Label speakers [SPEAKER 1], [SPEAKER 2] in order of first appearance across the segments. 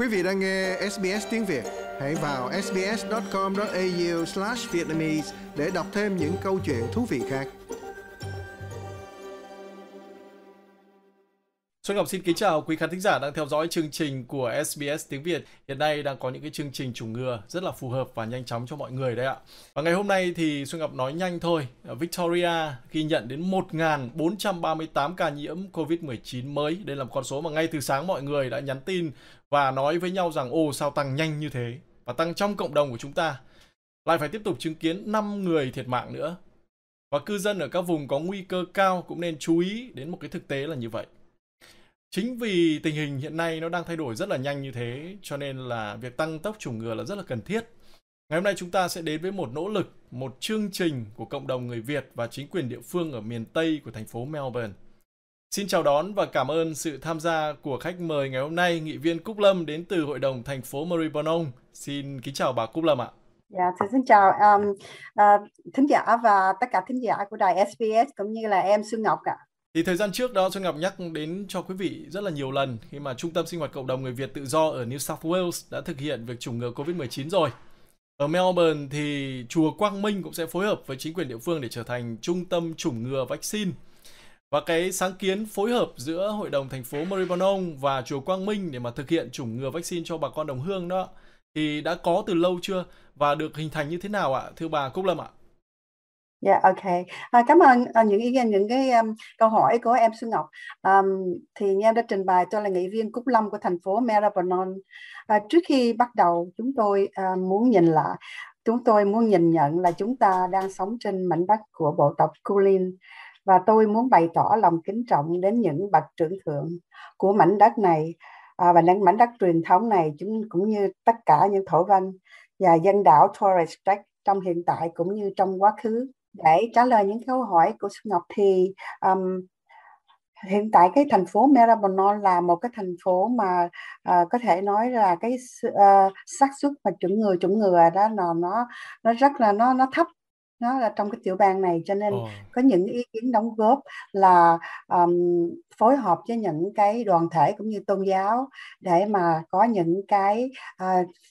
[SPEAKER 1] Quý vị đang nghe SBS tiếng Việt, hãy vào sbs.com.au/vietnamese để đọc thêm những câu chuyện thú vị khác. Xuân Ngọc xin kính chào quý khán thính giả đang theo dõi chương trình của SBS tiếng Việt. Hiện nay đang có những cái chương trình chủng ngừa rất là phù hợp và nhanh chóng cho mọi người đấy ạ. Và ngày hôm nay thì Xuân Ngọc nói nhanh thôi. Victoria ghi nhận đến 1.438 ca nhiễm COVID-19 mới. Đây là một con số mà ngay từ sáng mọi người đã nhắn tin và nói với nhau rằng ô sao tăng nhanh như thế và tăng trong cộng đồng của chúng ta. Lại phải tiếp tục chứng kiến 5 người thiệt mạng nữa. Và cư dân ở các vùng có nguy cơ cao cũng nên chú ý đến một cái thực tế là như vậy chính vì tình hình hiện nay nó đang thay đổi rất là nhanh như thế cho nên là việc tăng tốc chủng ngừa là rất là cần thiết ngày hôm nay chúng ta sẽ đến với một nỗ lực một chương trình của cộng đồng người việt và chính quyền địa phương ở miền tây của thành phố melbourne Xin chào đón và cảm ơn sự tham gia của khách mời ngày hôm nay, nghị viên Cúc Lâm đến từ Hội đồng thành phố Maribonong. Xin kính chào bà Cúc Lâm ạ.
[SPEAKER 2] Dạ, yeah, xin chào um, uh, thính giả và tất cả thính giả của đài SBS cũng như là em Xuân Ngọc ạ. À.
[SPEAKER 1] Thì thời gian trước đó Xuân Ngọc nhắc đến cho quý vị rất là nhiều lần khi mà Trung tâm Sinh hoạt Cộng đồng Người Việt Tự do ở New South Wales đã thực hiện việc chủng ngừa COVID-19 rồi. Ở Melbourne thì Chùa Quang Minh cũng sẽ phối hợp với chính quyền địa phương để trở thành trung tâm chủng ngừa vaccine. Và cái sáng kiến phối hợp giữa Hội đồng thành phố Maribyrnong và Chùa Quang Minh để mà thực hiện chủng ngừa vaccine cho bà con đồng hương đó thì đã có từ lâu chưa và được hình thành như thế nào ạ, thưa bà Cúc Lâm ạ?
[SPEAKER 2] Yeah, dạ, ok. À, cảm ơn à, những ý kiến, những cái um, câu hỏi của em Xuân Ngọc. Um, thì như em đã trình bày, tôi là nghị viên Cúc Lâm của thành phố Marabonon. À, trước khi bắt đầu, chúng tôi uh, muốn nhìn lại, chúng tôi muốn nhìn nhận là chúng ta đang sống trên mảnh đất của bộ tộc Kulin và tôi muốn bày tỏ lòng kính trọng đến những bậc trưởng thượng của mảnh đất này à, và những mảnh đất truyền thống này chúng cũng như tất cả những thổ văn và dân đảo Torres Strait trong hiện tại cũng như trong quá khứ để trả lời những câu hỏi của Xuân Ngọc thì um, hiện tại cái thành phố Melbourne là một cái thành phố mà uh, có thể nói là cái uh, xác suất mà chuẩn người chuẩn ngừa đó là nó nó rất là nó nó thấp nó là trong cái tiểu bang này cho nên oh. có những ý kiến đóng góp là um, phối hợp với những cái đoàn thể cũng như tôn giáo để mà có những cái uh,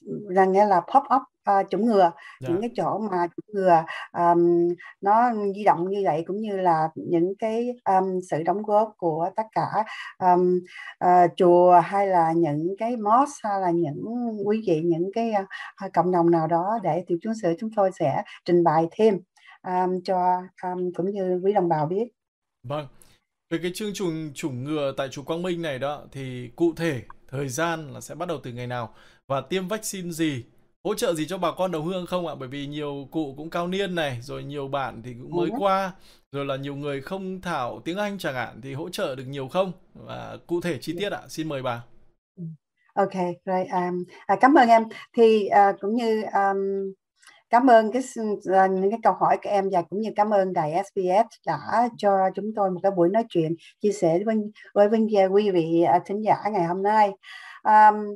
[SPEAKER 2] ờ, rằng nghe là pop up uh, chủng ngừa dạ. những cái chỗ mà chủng ngừa um, nó di động như vậy cũng như là những cái um, sự đóng góp của tất cả um, uh, chùa hay là những cái mosque hay là những quý vị những cái uh, cộng đồng nào đó để tiểu chúng sự chúng tôi sẽ trình bày thêm um, cho um, cũng như quý đồng bào biết.
[SPEAKER 1] Vâng. Về cái chương trình chủng ngừa tại chùa Quang Minh này đó thì cụ thể thời gian là sẽ bắt đầu từ ngày nào và tiêm vaccine gì hỗ trợ gì cho bà con đồng hương không ạ? Bởi vì nhiều cụ cũng cao niên này, rồi nhiều bạn thì cũng mới qua, rồi là nhiều người không thảo tiếng Anh chẳng hạn thì hỗ trợ được nhiều không? Và cụ thể chi tiết ạ, xin mời bà.
[SPEAKER 2] Ok, rồi um, à, cảm ơn em. Thì uh, cũng như um, cảm ơn cái à, những cái câu hỏi của em và cũng như cảm ơn đài SBS đã cho chúng tôi một cái buổi nói chuyện chia sẻ với với, với quý vị uh, thính giả ngày hôm nay. Um,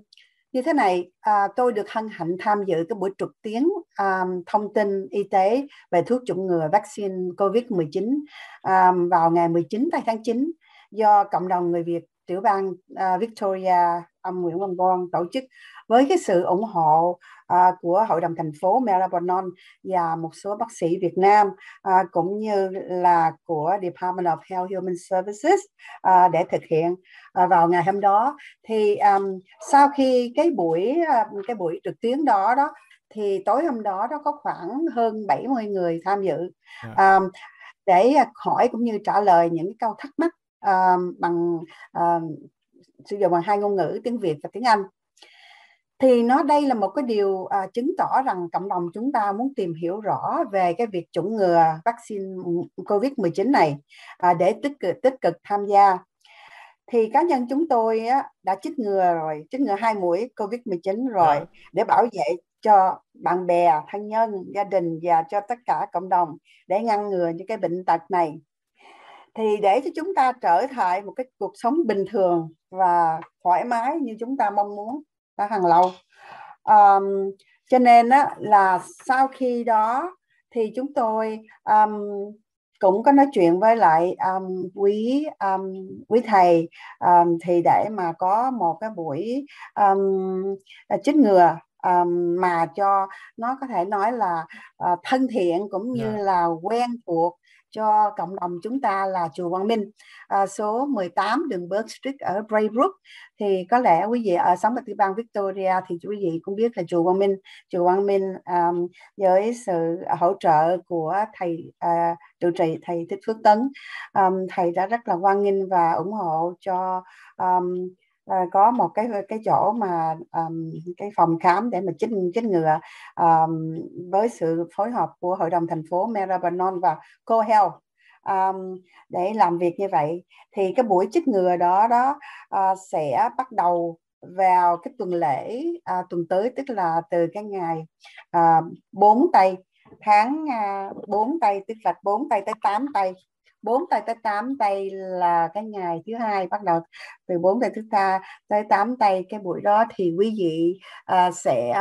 [SPEAKER 2] như thế này à, tôi được hân hạnh tham dự cái buổi trực tuyến um, thông tin y tế về thuốc chủng ngừa vaccine COVID-19 um, à, vào ngày 19 tháng 9 do cộng đồng người Việt tiểu bang uh, Victoria ông Nguyễn Văn Bon tổ chức với cái sự ủng hộ à, của hội đồng thành phố Melbourne và một số bác sĩ Việt Nam à, cũng như là của Department of Health Human Services à, để thực hiện à, vào ngày hôm đó thì um, sau khi cái buổi à, cái buổi trực tuyến đó đó thì tối hôm đó đó có khoảng hơn 70 người tham dự dạ. À. để hỏi cũng như trả lời những cái câu thắc mắc um, bằng um, sử dụng bằng hai ngôn ngữ tiếng Việt và tiếng Anh thì nó đây là một cái điều à, chứng tỏ rằng cộng đồng chúng ta muốn tìm hiểu rõ về cái việc chủng ngừa vaccine ừ, COVID-19 này à, để tích cực, tích cực tham gia. Thì cá nhân chúng tôi á, đã chích ngừa rồi, chích ngừa hai mũi COVID-19 rồi à. để bảo vệ cho bạn bè, thân nhân, gia đình và cho tất cả cộng đồng để ngăn ngừa những cái bệnh tật này. Thì để cho chúng ta trở lại một cái cuộc sống bình thường và thoải mái như chúng ta mong muốn đã hàng lâu um, cho nên á, là sau khi đó thì chúng tôi um, cũng có nói chuyện với lại um, quý um, quý thầy um, thì để mà có một cái buổi um, chích ngừa um, mà cho nó có thể nói là uh, thân thiện cũng như yeah. Dạ. là quen thuộc cho cộng đồng chúng ta là chùa Quang Minh à, số 18 đường Burke Street ở Braybrook thì có lẽ quý vị ở sống ở tiểu bang Victoria thì quý vị cũng biết là chùa Quang Minh chùa Quang Minh um, với sự hỗ trợ của thầy uh, trụ trì thầy Thích Phước Tấn um, thầy đã rất là quan nghênh và ủng hộ cho um, à, có một cái cái chỗ mà um, cái phòng khám để mà chích chích ngừa um, với sự phối hợp của hội đồng thành phố Merabanon và CoHealth um, để làm việc như vậy thì cái buổi chích ngừa đó đó uh, sẽ bắt đầu vào cái tuần lễ uh, tuần tới tức là từ cái ngày uh, 4 tây tháng uh, 4 tây tức là 4 tây tới 8 tây 4 tay tới 8 tay là cái ngày thứ hai bắt đầu từ 4 tay thứ ta tới 8 tay cái buổi đó thì quý vị uh, sẽ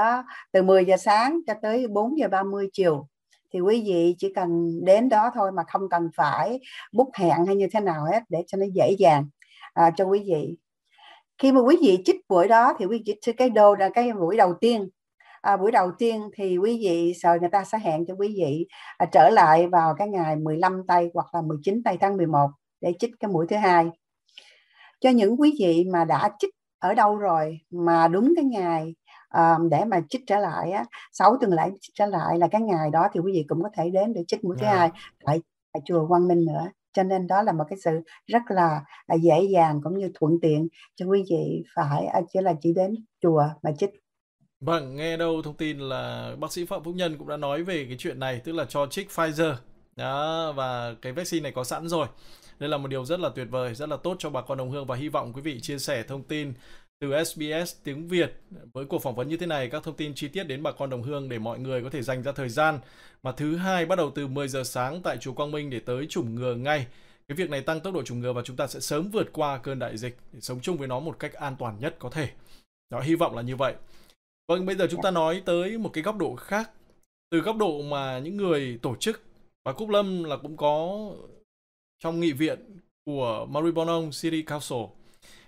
[SPEAKER 2] từ 10 giờ sáng cho tới 4 giờ 30 chiều thì quý vị chỉ cần đến đó thôi mà không cần phải bút hẹn hay như thế nào hết để cho nó dễ dàng à, cho quý vị khi mà quý vị chích buổi đó thì quý vị chích cái đô là cái mũi đầu tiên à, buổi đầu tiên thì quý vị rồi người ta sẽ hẹn cho quý vị à, trở lại vào cái ngày 15 tây hoặc là 19 tây tháng 11 để chích cái mũi thứ hai cho những quý vị mà đã chích ở đâu rồi mà đúng cái ngày um, để mà chích trở lại á, 6 tuần lễ chích trở lại là cái ngày đó thì quý vị cũng có thể đến để chích mũi thứ dạ. hai tại, tại chùa Quang Minh nữa cho nên đó là một cái sự rất là à, dễ dàng cũng như thuận tiện cho quý vị phải à, chỉ là chỉ đến chùa mà chích Vâng,
[SPEAKER 1] nghe đâu thông tin là bác sĩ Phạm Phúc Nhân cũng đã nói về cái chuyện này, tức là cho trích Pfizer. Đó, và cái vaccine này có sẵn rồi. Đây là một điều rất là tuyệt vời, rất là tốt cho bà con đồng hương và hy vọng quý vị chia sẻ thông tin từ SBS tiếng Việt với cuộc phỏng vấn như thế này các thông tin chi tiết đến bà con đồng hương để mọi người có thể dành ra thời gian mà thứ hai bắt đầu từ 10 giờ sáng tại chùa Quang Minh để tới chủng ngừa ngay cái việc này tăng tốc độ chủng ngừa và chúng ta sẽ sớm vượt qua cơn đại dịch để sống chung với nó một cách an toàn nhất có thể đó hy vọng là như vậy Vâng, bây giờ chúng ta nói tới một cái góc độ khác. Từ góc độ mà những người tổ chức và Cúc Lâm là cũng có trong nghị viện của Maribonong City Council.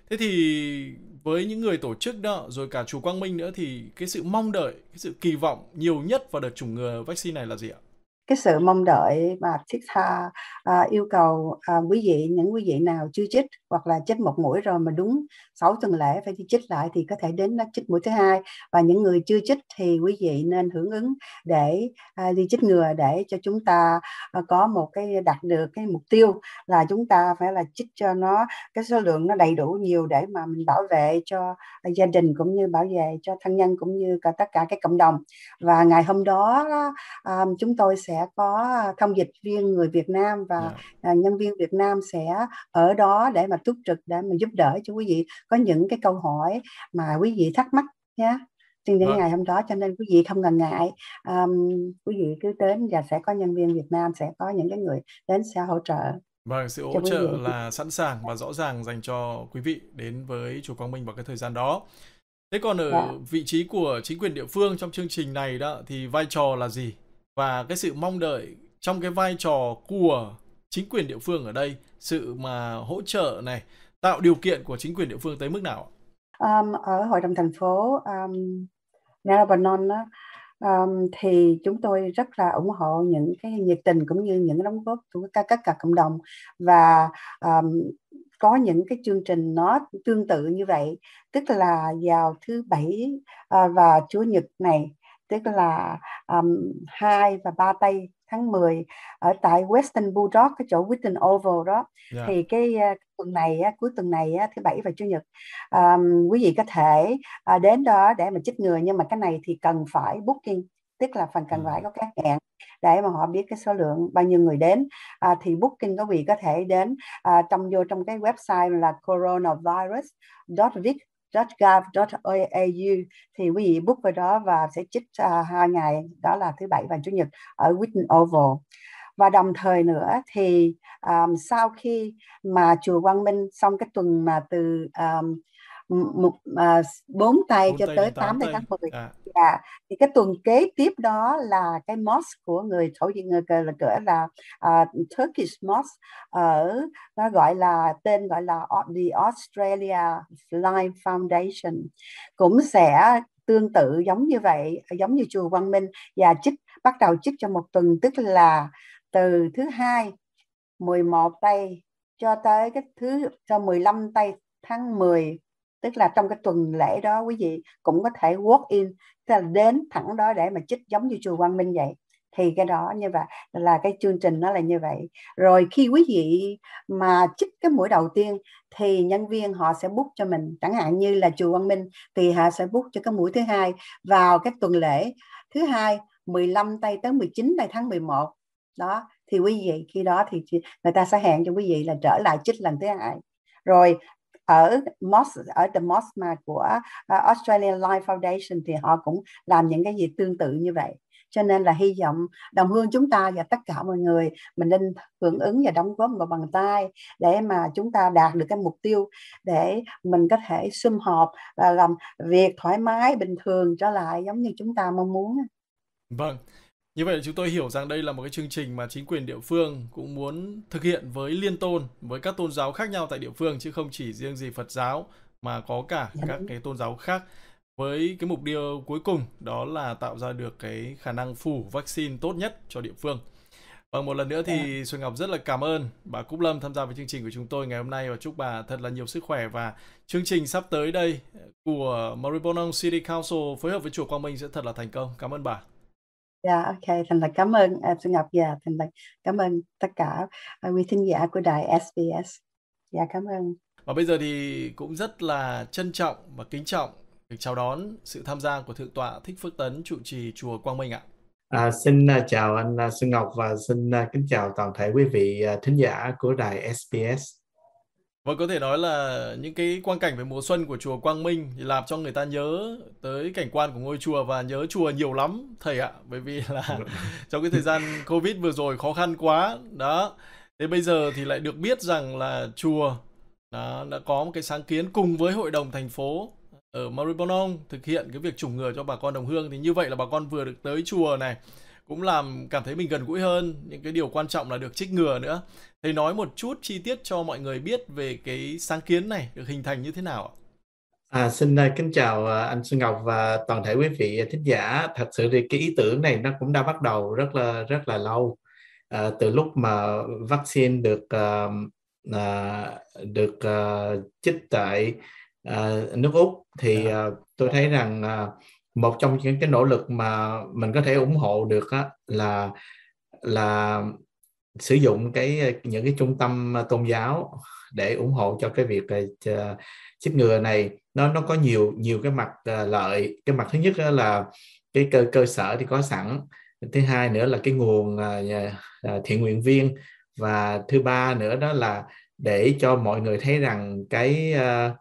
[SPEAKER 1] Thế thì với những người tổ chức đó, rồi cả chủ Quang Minh nữa thì cái sự mong đợi, cái sự kỳ vọng nhiều nhất vào đợt chủng ngừa vaccine này là gì ạ?
[SPEAKER 2] cái sự mong đợi và thiết tha à, yêu cầu à, quý vị những quý vị nào chưa chích hoặc là chích một mũi rồi mà đúng 6 tuần lễ phải đi chích lại thì có thể đến chích mũi thứ hai và những người chưa chích thì quý vị nên hưởng ứng để à, đi chích ngừa để cho chúng ta à, có một cái đạt được cái mục tiêu là chúng ta phải là chích cho nó cái số lượng nó đầy đủ nhiều để mà mình bảo vệ cho gia đình cũng như bảo vệ cho thân nhân cũng như cả tất cả cái cộng đồng và ngày hôm đó à, chúng tôi sẽ sẽ có à, thông dịch viên người Việt Nam và yeah. Dạ. À, nhân viên Việt Nam sẽ ở đó để mà túc trực để mà giúp đỡ cho quý vị có những cái câu hỏi mà quý vị thắc mắc nhé trên những vâng. ngày hôm đó cho nên quý vị không ngần ngại um, quý vị cứ đến và sẽ có nhân viên Việt Nam sẽ có những cái người đến sẽ hỗ trợ
[SPEAKER 1] Vâng, sự hỗ trợ là sẵn sàng và rõ ràng dành cho quý vị đến với chùa Quang Minh vào cái thời gian đó. Thế còn ở dạ. vị trí của chính quyền địa phương trong chương trình này đó thì vai trò là gì? và cái sự mong đợi trong cái vai trò của chính quyền địa phương ở đây sự mà hỗ trợ này tạo điều kiện của chính quyền địa phương tới mức nào
[SPEAKER 2] um, ở hội đồng thành phố um, Narabanon đó, um, thì chúng tôi rất là ủng hộ những cái nhiệt tình cũng như những đóng góp của các các cả cộng đồng và um, có những cái chương trình nó tương tự như vậy tức là vào thứ bảy uh, và chủ nhật này tức là um, 2 và 3 tây tháng 10 ở tại Western Bulldog cái chỗ Witten Oval đó yeah. Dạ. thì cái uh, tuần này uh, cuối tuần này uh, thứ bảy và chủ nhật um, quý vị có thể uh, đến đó để mà chích ngừa nhưng mà cái này thì cần phải booking tức là phần cần dạ. phải có các hẹn để mà họ biết cái số lượng bao nhiêu người đến à, thì booking quý vị có thể đến à, trong vô trong cái website là coronavirus vic .gov.au thì quý vị book vào đó và sẽ chích uh, hai ngày đó là thứ bảy và chủ nhật ở Witten Oval và đồng thời nữa thì um, sau khi mà chùa Quang Minh xong cái tuần mà từ um, một à, bốn tay bốn cho tay tới tám tay cánh tay à. thì cái tuần kế tiếp đó là cái mosque của người thổ dân người cờ là cửa là uh, Turkish mosque ở nó gọi là tên gọi là the Australia Life Foundation cũng sẽ tương tự giống như vậy giống như chùa Văn Minh và chích bắt đầu chích cho một tuần tức là từ thứ hai 11 tay cho tới cái thứ cho 15 tay tháng 10 tức là trong cái tuần lễ đó quý vị cũng có thể walk in tức là đến thẳng đó để mà chích giống như chùa Quang Minh vậy thì cái đó như vậy là cái chương trình nó là như vậy rồi khi quý vị mà chích cái mũi đầu tiên thì nhân viên họ sẽ bút cho mình chẳng hạn như là chùa Quang Minh thì họ sẽ bút cho cái mũi thứ hai vào cái tuần lễ thứ hai 15 tây tới 19 tây tháng 11 đó thì quý vị khi đó thì người ta sẽ hẹn cho quý vị là trở lại chích lần thứ hai rồi ở Moss ở The Mosma của ờ, Australian Life Foundation thì họ cũng làm những cái gì tương tự như vậy cho nên là hy vọng đồng hương chúng ta và tất cả mọi người mình nên hưởng ứng và đóng góp một bằng tay để mà chúng ta đạt được cái mục tiêu để mình có thể sum họp và làm việc thoải mái bình thường trở lại giống như chúng ta mong muốn
[SPEAKER 1] vâng như vậy là chúng tôi hiểu rằng đây là một cái chương trình mà chính quyền địa phương cũng muốn thực hiện với liên tôn, với các tôn giáo khác nhau tại địa phương chứ không chỉ riêng gì Phật giáo mà có cả dạ. các cái tôn giáo khác với cái mục tiêu cuối cùng đó là tạo ra được cái khả năng phủ vaccine tốt nhất cho địa phương. Và vâng, một lần nữa thì dạ. Xuân Ngọc rất là cảm ơn bà Cúc Lâm tham gia với chương trình của chúng tôi ngày hôm nay và chúc bà thật là nhiều sức khỏe và chương trình sắp tới đây của Maribonong City Council phối hợp với Chùa Quang Minh sẽ thật là thành công. Cảm ơn bà.
[SPEAKER 2] Dạ yeah, ok, thành thật cảm ơn à, Xuân Ngọc và yeah, thành thật cảm ơn tất cả à, quý thính giả của đài SBS. Dạ yeah, cảm ơn.
[SPEAKER 1] Và bây giờ thì cũng rất là trân trọng và kính trọng được chào đón sự tham gia của Thượng tọa Thích Phước Tấn trụ trì chùa Quang Minh ạ.
[SPEAKER 3] À, xin à, chào anh à, Xuân Ngọc và xin à, kính chào toàn thể quý vị thính giả của đài SBS.
[SPEAKER 1] Vâng, có thể nói là những cái quang cảnh về mùa xuân của chùa Quang Minh thì làm cho người ta nhớ tới cảnh quan của ngôi chùa và nhớ chùa nhiều lắm thầy ạ, bởi vì là trong cái thời gian Covid vừa rồi khó khăn quá. Đó. Thế bây giờ thì lại được biết rằng là chùa đó, đã có một cái sáng kiến cùng với hội đồng thành phố ở Maribonong thực hiện cái việc chủng ngừa cho bà con đồng hương thì như vậy là bà con vừa được tới chùa này cũng làm cảm thấy mình gần gũi hơn những cái điều quan trọng là được trích ngừa nữa thầy nói một chút chi tiết cho mọi người biết về cái sáng kiến này được hình thành như thế nào ạ
[SPEAKER 3] À, xin à, kính chào à, anh Xuân Ngọc và toàn thể quý vị thính giả. Thật sự thì cái ý tưởng này nó cũng đã bắt đầu rất là rất là lâu. À, từ lúc mà vaccine được à, à được à, chích tại à, nước Úc thì dạ. à, tôi thấy rằng à, một trong những cái nỗ lực mà mình có thể ủng hộ được á, là là sử dụng cái những cái trung tâm tôn giáo để ủng hộ cho cái việc uh, chích ngừa này nó nó có nhiều nhiều cái mặt uh, lợi cái mặt thứ nhất là cái cơ cơ sở thì có sẵn thứ hai nữa là cái nguồn uh, thiện nguyện viên và thứ ba nữa đó là để cho mọi người thấy rằng cái uh,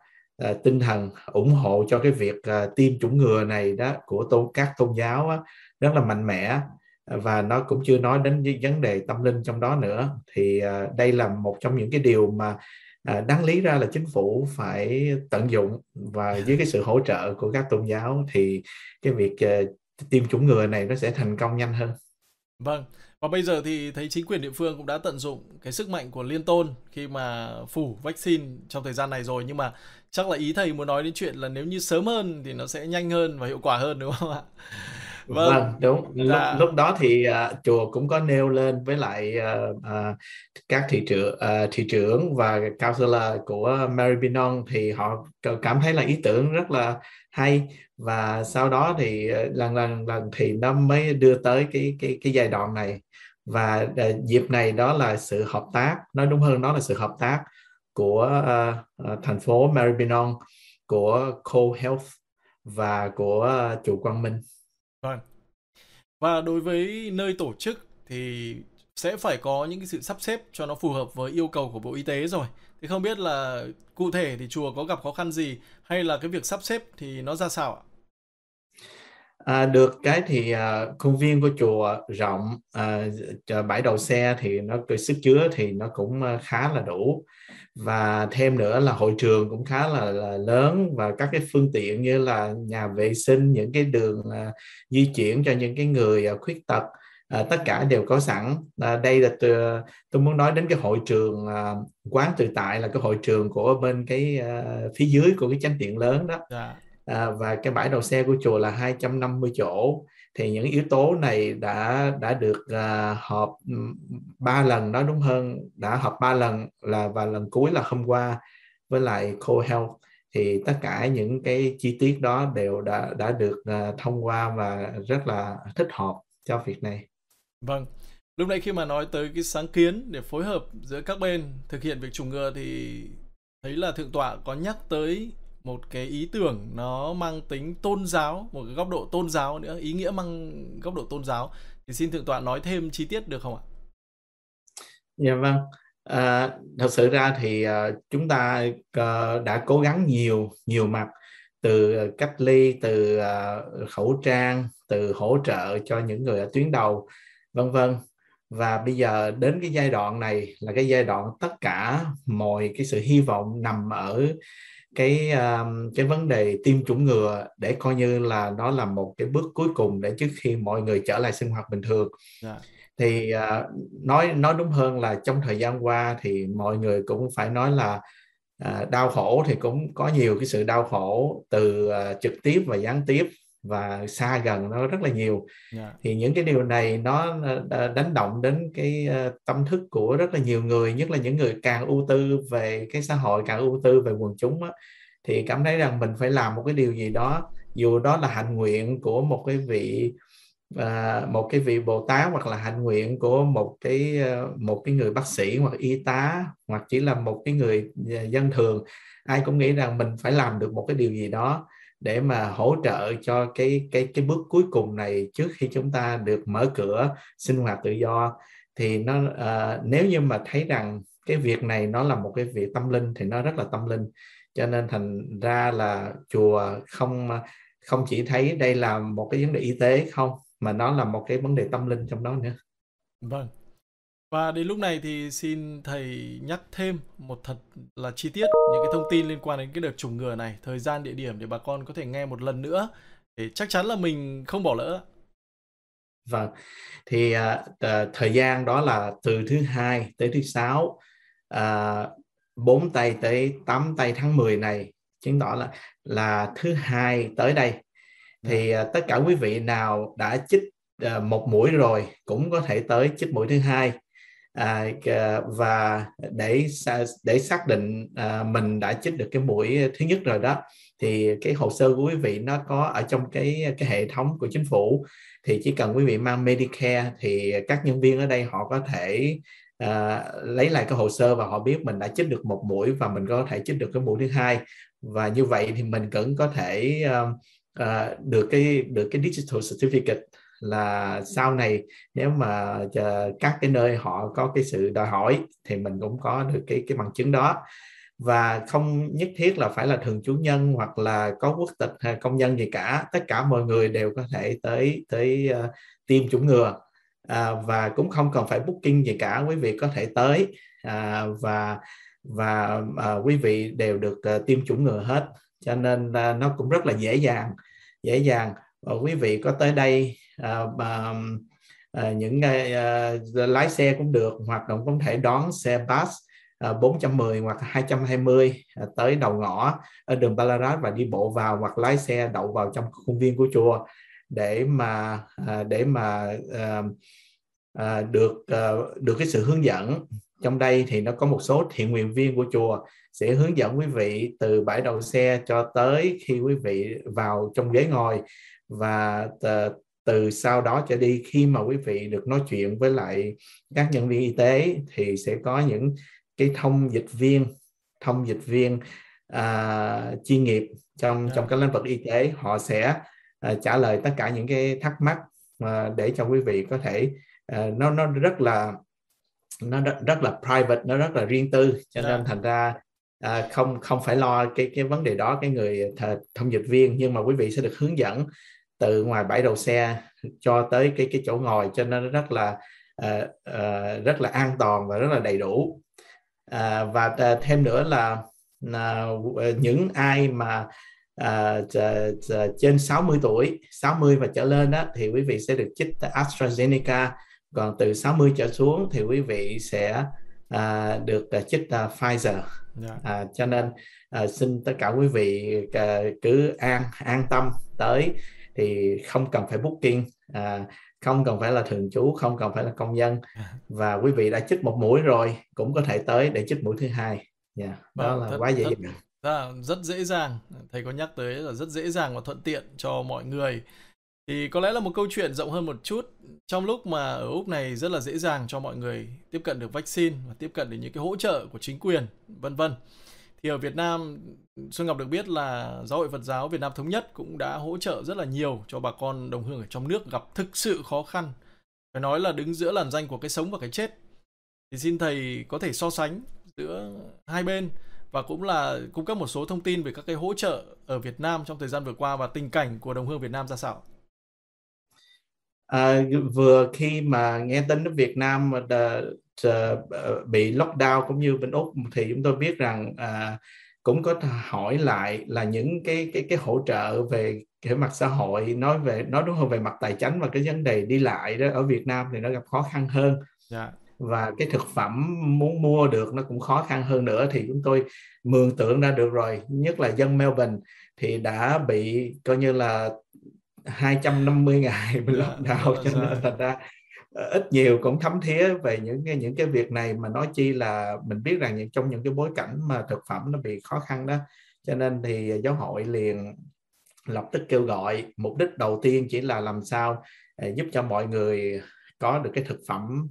[SPEAKER 3] À, tinh thần ủng hộ cho cái việc à, tiêm chủng ngừa này đó của tôn các tôn giáo á, rất là mạnh mẽ và nó cũng chưa nói đến những vấn đề tâm linh trong đó nữa thì à, đây là một trong những cái điều mà à, đáng lý ra là chính phủ phải tận dụng và dưới cái sự hỗ trợ của các tôn giáo thì cái việc à, tiêm chủng ngừa này nó sẽ thành công nhanh hơn
[SPEAKER 1] vâng và bây giờ thì thấy chính quyền địa phương cũng đã tận dụng cái sức mạnh của Liên Tôn khi mà phủ vaccine trong thời gian này rồi nhưng mà chắc là ý thầy muốn nói đến chuyện là nếu như sớm hơn thì nó sẽ nhanh hơn và hiệu quả hơn đúng không ạ vâng, vâng
[SPEAKER 3] đúng lúc, dạ. lúc đó thì uh, chùa cũng có nêu lên với lại uh, uh, các thị trưởng uh, thị trưởng và counselor của Mary Binon thì họ cảm thấy là ý tưởng rất là hay và sau đó thì uh, lần lần lần thì nó mới đưa tới cái cái cái giai đoạn này và uh, dịp này đó là sự hợp tác nói đúng hơn đó là sự hợp tác của uh, thành phố Maribyrnong của Co Health và của uh, à, chủ Quang Minh.
[SPEAKER 1] Vâng. Và đối với nơi tổ chức thì sẽ phải có những cái sự sắp xếp cho nó phù hợp với yêu cầu của Bộ Y tế rồi. Thì không biết là cụ thể thì chùa có gặp khó khăn gì hay là cái việc sắp xếp thì nó ra sao ạ?
[SPEAKER 3] À, được cái thì à, khuôn viên của chùa rộng, à, bãi đầu xe thì nó cái sức chứa thì nó cũng à, khá là đủ và thêm nữa là hội trường cũng khá là, là lớn và các cái phương tiện như là nhà vệ sinh, những cái đường à, di chuyển cho những cái người à, khuyết tật à, tất cả đều có sẵn. À, đây là từ, tôi muốn nói đến cái hội trường à, quán tự tại là cái hội trường của bên cái à, phía dưới của cái chánh điện lớn đó. Yeah dạ à, và cái bãi đậu xe của chùa là 250 chỗ thì những yếu tố này đã đã được à, họp ba lần đó đúng hơn đã họp ba lần là và lần cuối là hôm qua với lại CoHealth thì tất cả những cái chi tiết đó đều đã đã được uh, thông qua và rất là thích hợp cho việc này.
[SPEAKER 1] Vâng. Lúc nãy khi mà nói tới cái sáng kiến để phối hợp giữa các bên thực hiện việc trùng ngừa thì thấy là thượng tọa có nhắc tới một cái ý tưởng nó mang tính tôn giáo một cái góc độ tôn giáo nữa ý nghĩa mang góc độ tôn giáo thì xin thượng tọa nói thêm chi tiết được không ạ?
[SPEAKER 3] Dạ vâng à, thật sự ra thì à, chúng ta à, đã cố gắng nhiều nhiều mặt từ cách ly từ à, khẩu trang từ hỗ trợ cho những người ở tuyến đầu vân vân và bây giờ đến cái giai đoạn này là cái giai đoạn tất cả mọi cái sự hy vọng nằm ở cái um, cái vấn đề tiêm chủng ngừa để coi như là nó là một cái bước cuối cùng để trước khi mọi người trở lại sinh hoạt bình thường yeah. Dạ. thì uh, nói nói đúng hơn là trong thời gian qua thì mọi người cũng phải nói là uh, đau khổ thì cũng có nhiều cái sự đau khổ từ uh, trực tiếp và gián tiếp và xa gần nó rất là nhiều yeah. Dạ. thì những cái điều này nó ờ, đánh động đến cái ờ, tâm thức của rất là nhiều người nhất là những người càng ưu tư về cái xã hội càng ưu tư về quần chúng á, thì cảm thấy rằng mình phải làm một cái điều gì đó dù đó là hạnh nguyện của một cái vị ờ, một cái vị bồ tát hoặc là hạnh nguyện của một cái một cái người bác sĩ hoặc y tá hoặc chỉ là một cái người dân thường ai cũng nghĩ rằng mình phải làm được một cái điều gì đó để mà hỗ trợ cho cái cái cái bước cuối cùng này trước khi chúng ta được mở cửa sinh hoạt tự do thì nó uh, nếu như mà thấy rằng cái việc này nó là một cái việc tâm linh thì nó rất là tâm linh cho nên thành ra là chùa không không chỉ thấy đây là một cái vấn đề y tế không mà nó là một cái vấn đề tâm linh trong đó nữa
[SPEAKER 1] vâng và đến lúc này thì xin thầy nhắc thêm một thật là chi tiết những cái thông tin liên quan đến cái đợt chủng ngừa này, thời gian, địa điểm để bà con có thể nghe một lần nữa để chắc chắn là mình không bỏ lỡ. Vâng,
[SPEAKER 3] thì uh, thời gian đó là từ thứ hai tới thứ sáu, uh, à, 4 tây tới tám tây tháng 10 này, chứng tỏ là là thứ hai tới đây. Thì uh, tất cả quý vị nào đã chích uh, một mũi rồi cũng có thể tới chích mũi thứ hai à, và để để xác định à, mình đã chích được cái mũi thứ nhất rồi đó thì cái hồ sơ của quý vị nó có ở trong cái cái hệ thống của chính phủ thì chỉ cần quý vị mang Medicare thì các nhân viên ở đây họ có thể à, lấy lại cái hồ sơ và họ biết mình đã chích được một mũi và mình có thể chích được cái mũi thứ hai và như vậy thì mình cũng có thể à, à, được cái được cái digital certificate là sau này nếu mà ờ, các cái nơi họ có cái sự đòi hỏi thì mình cũng có được cái cái bằng chứng đó và không nhất thiết là phải là thường trú nhân hoặc là có quốc tịch hay công dân gì cả tất cả mọi người đều có thể tới tới uh, tiêm chủng ngừa à, và cũng không cần phải booking gì cả quý vị có thể tới à, và và à, quý vị đều được à, tiêm chủng ngừa hết cho nên à, nó cũng rất là dễ dàng dễ dàng và quý vị có tới đây uh, uh, những uh, lái xe cũng được hoạt động cũng thể đón xe bus 410 hoặc 220 tới đầu ngõ ở đường Ballarat và đi bộ vào hoặc lái xe đậu vào trong khuôn viên của chùa để mà để mà được được cái sự hướng dẫn trong đây thì nó có một số thiện nguyện viên của chùa sẽ hướng dẫn quý vị từ bãi đầu xe cho tới khi quý vị vào trong ghế ngồi và từ sau đó trở đi khi mà quý vị được nói chuyện với lại các nhân viên y tế thì sẽ có những cái thông dịch viên thông dịch viên uh, chuyên nghiệp trong dạ. trong các lĩnh vực y tế họ sẽ uh, trả lời tất cả những cái thắc mắc uh, để cho quý vị có thể uh, nó nó rất là nó rất, rất là private nó rất là riêng tư cho Được. Dạ. nên thành ra à, không không phải lo cái cái vấn đề đó cái người th- thông dịch viên nhưng mà quý vị sẽ được hướng dẫn từ ngoài bãi đầu xe cho tới cái cái chỗ ngồi cho nên nó rất là uh, uh, rất là an toàn và rất là đầy đủ uh, và uh, thêm nữa là uh, những ai mà uh, uh, trên 60 tuổi 60 và trở lên đó thì quý vị sẽ được chích AstraZeneca còn từ 60 trở xuống thì quý vị sẽ à, được à, chích à, Pfizer yeah. Dạ. à, cho nên à, xin tất cả quý vị à, cứ an an tâm tới thì không cần phải booking à, không cần phải là thường trú không cần phải là công dân à. và quý vị đã chích một mũi rồi cũng có thể tới để chích mũi thứ hai yeah.
[SPEAKER 1] Dạ, đó à, là thật, quá dễ dàng ra dạ, rất dễ dàng thầy có nhắc tới là rất dễ dàng và thuận tiện cho mọi người thì có lẽ là một câu chuyện rộng hơn một chút trong lúc mà ở úc này rất là dễ dàng cho mọi người tiếp cận được vaccine và tiếp cận được những cái hỗ trợ của chính quyền vân vân thì ở việt nam Xuân Ngọc được biết là Giáo hội Phật giáo Việt Nam Thống Nhất cũng đã hỗ trợ rất là nhiều cho bà con đồng hương ở trong nước gặp thực sự khó khăn. Phải nói là đứng giữa làn danh của cái sống và cái chết. Thì xin Thầy có thể so sánh giữa hai bên và cũng là cung cấp một số thông tin về các cái hỗ trợ ở Việt Nam trong thời gian vừa qua và tình cảnh của đồng hương Việt Nam ra sao.
[SPEAKER 3] À, vừa khi mà nghe tin nước Việt Nam mà đờ, đờ, bị lockdown cũng như bên Úc thì chúng tôi biết rằng à, cũng có hỏi lại là những cái cái cái hỗ trợ về cái mặt xã hội nói về nói đúng hơn về mặt tài chính và cái vấn đề đi lại đó ở Việt Nam thì nó gặp khó khăn hơn yeah. Dạ. và cái thực phẩm muốn mua được nó cũng khó khăn hơn nữa thì chúng tôi mường tượng ra được rồi nhất là dân Melbourne thì đã bị coi như là 250 ngày bị dạ, lockdown yeah, dạ, cho nên thành ra Ờ, ít nhiều cũng thấm thía về những cái những cái việc này mà nói chi là mình biết rằng những trong những cái bối cảnh mà thực phẩm nó bị khó khăn đó cho nên thì ờ, giáo hội liền lập tức kêu gọi mục đích đầu tiên chỉ là làm sao ờ, giúp cho mọi người có được cái thực phẩm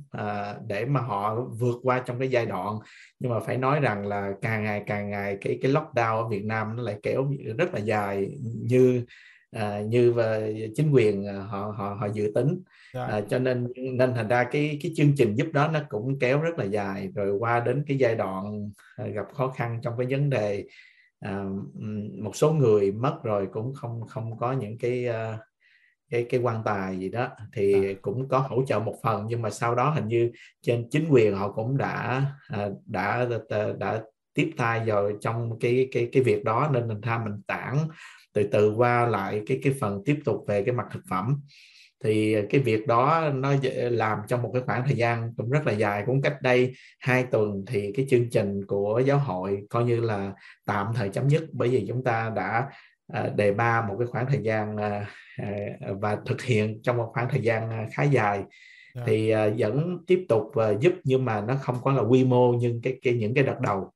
[SPEAKER 3] để mà họ vượt qua trong cái giai đoạn nhưng mà phải nói rằng là càng ngày càng ngày cái cái lockdown ở Việt Nam nó lại kéo rất là dài như như và chính quyền họ họ họ dự tính À, cho nên nên thành ra cái cái chương trình giúp đó nó cũng kéo rất là dài rồi qua đến cái giai đoạn à, gặp khó khăn trong cái vấn đề à, một số người mất rồi cũng không không có những cái à, cái cái quan tài gì đó thì à. cũng có hỗ trợ một phần nhưng mà sau đó hình như trên chính quyền họ cũng đã à, đã đã, đã tiếp tay rồi trong cái cái cái việc đó nên mình tham mình tản từ từ qua lại cái cái phần tiếp tục về cái mặt thực phẩm thì cái việc đó nó làm trong một cái khoảng thời gian cũng rất là dài cũng cách đây hai tuần thì cái chương trình của giáo hội coi như là tạm thời chấm dứt bởi vì chúng ta đã à, đề ba một cái khoảng thời gian à, à, và thực hiện trong một khoảng thời gian khá dài dạ. thì vẫn tiếp tục giúp nhưng mà nó không có là quy mô nhưng cái, cái những cái đợt đầu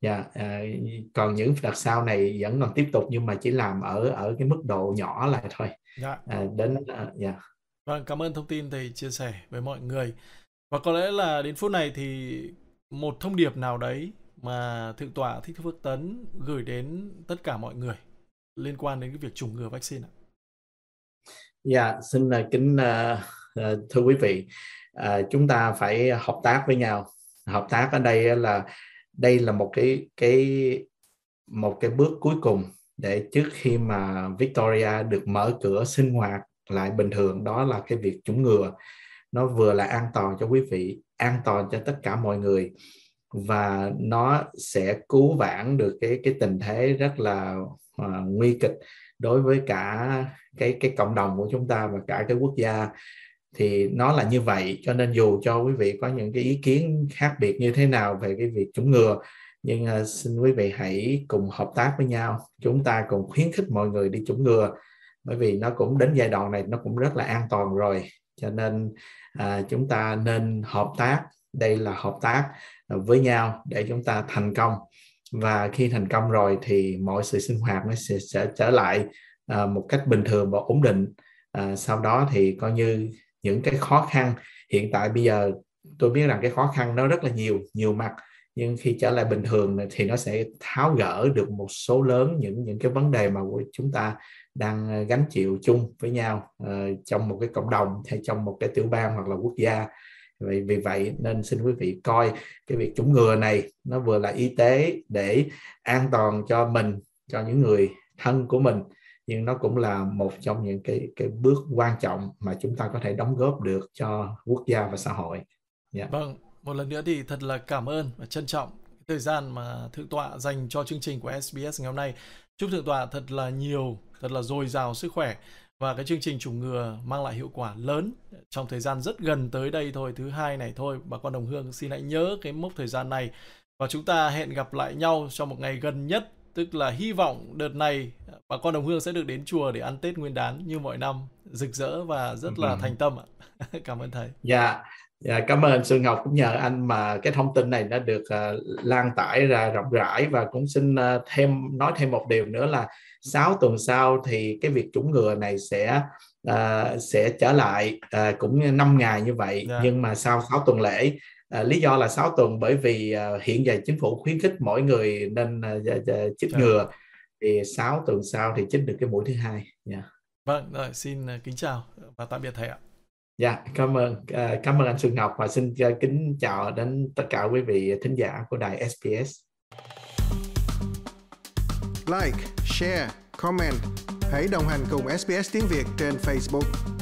[SPEAKER 3] dạ yeah, ờ, uh, còn những đợt sau này vẫn còn tiếp tục nhưng mà chỉ làm ở ở cái mức độ nhỏ lại thôi
[SPEAKER 1] Yeah. Dạ. uh, ờ, đến ờ, dạ uh, yeah. vâng cảm ơn thông tin thầy chia sẻ với mọi người và có lẽ là đến phút này thì một thông điệp nào đấy mà thượng tọa thích phước tấn gửi đến tất cả mọi người liên quan đến cái việc chủng ngừa vaccine ạ
[SPEAKER 3] dạ xin kính thưa quý vị chúng ta phải hợp tác với nhau hợp tác ở đây là đây là một cái cái một cái bước cuối cùng để trước khi mà Victoria được mở cửa sinh hoạt lại bình thường đó là cái việc chủng ngừa nó vừa là an toàn cho quý vị an toàn cho tất cả mọi người và nó sẽ cứu vãn được cái cái tình thế rất là uh, nguy kịch đối với cả cái cái cộng đồng của chúng ta và cả cái quốc gia thì nó là như vậy cho nên dù cho quý vị có những cái ý kiến khác biệt như thế nào về cái việc chủng ngừa nhưng ờ, xin quý vị hãy cùng hợp tác với nhau chúng ta cùng khuyến khích mọi người đi chủng ngừa bởi vì nó cũng đến giai đoạn này nó cũng rất là an toàn rồi cho nên uh, chúng ta nên hợp tác đây là hợp tác à, với nhau để chúng ta thành công và khi thành công rồi thì mọi sự sinh hoạt nó sẽ, sẽ trở lại uh, một cách bình thường và ổn định uh, sau đó thì coi như những cái khó khăn hiện tại bây giờ tôi biết rằng cái khó khăn nó rất là nhiều nhiều mặt nhưng khi trở lại bình thường thì nó sẽ tháo gỡ được một số lớn những những cái vấn đề mà chúng ta đang ờ, gánh chịu chung với nhau uh, trong một cái cộng đồng hay trong một cái tiểu bang hoặc là quốc gia vì vì vậy nên xin quý vị coi cái việc chủng ngừa này nó vừa là y tế để an toàn cho mình cho những người thân của mình nhưng nó cũng là một trong những cái cái bước quan trọng mà chúng ta có thể đóng góp được cho quốc gia và xã hội. Yeah.
[SPEAKER 1] Dạ. Vâng, một lần nữa thì thật là cảm ơn và trân trọng thời gian mà thượng tọa dành cho chương trình của SBS ngày hôm nay. Chúc thượng tọa thật là nhiều, thật là dồi dào sức khỏe và cái chương trình chủng ngừa mang lại hiệu quả lớn trong thời gian rất gần tới đây thôi, thứ hai này thôi. Bà con đồng hương xin hãy nhớ cái mốc thời gian này và chúng ta hẹn gặp lại nhau trong một ngày gần nhất Tức là hy vọng đợt này bà con đồng hương sẽ được đến chùa để ăn Tết Nguyên đán như mọi năm, rực rỡ và rất là ừ. thành tâm ạ. cảm ơn thầy.
[SPEAKER 3] Dạ, yeah. Dạ, cảm ơn sư Ngọc cũng nhờ anh mà cái thông tin này đã được uh, lan tải ra rộng rãi và cũng xin uh, thêm nói thêm một điều nữa là 6 tuần sau thì cái việc chủng ngừa này sẽ uh, sẽ trở lại uh, cũng 5 ngày như vậy yeah. Dạ. nhưng mà sau 6 tuần lễ À, lý do là 6 tuần bởi vì à, hiện giờ chính phủ khuyến khích mỗi người nên à, à, chích dạ. ngừa thì 6 tuần sau thì chích được cái mũi thứ hai
[SPEAKER 1] nha. Yeah. Vâng, rồi, xin à, kính chào và tạm biệt thầy ạ.
[SPEAKER 3] Dạ, cảm ơn uh, cảm ơn anh Xuân Ngọc và xin à, kính chào đến tất cả quý vị thính giả của đài SPS. Like, share,
[SPEAKER 1] comment. Hãy đồng hành cùng SPS tiếng Việt trên Facebook.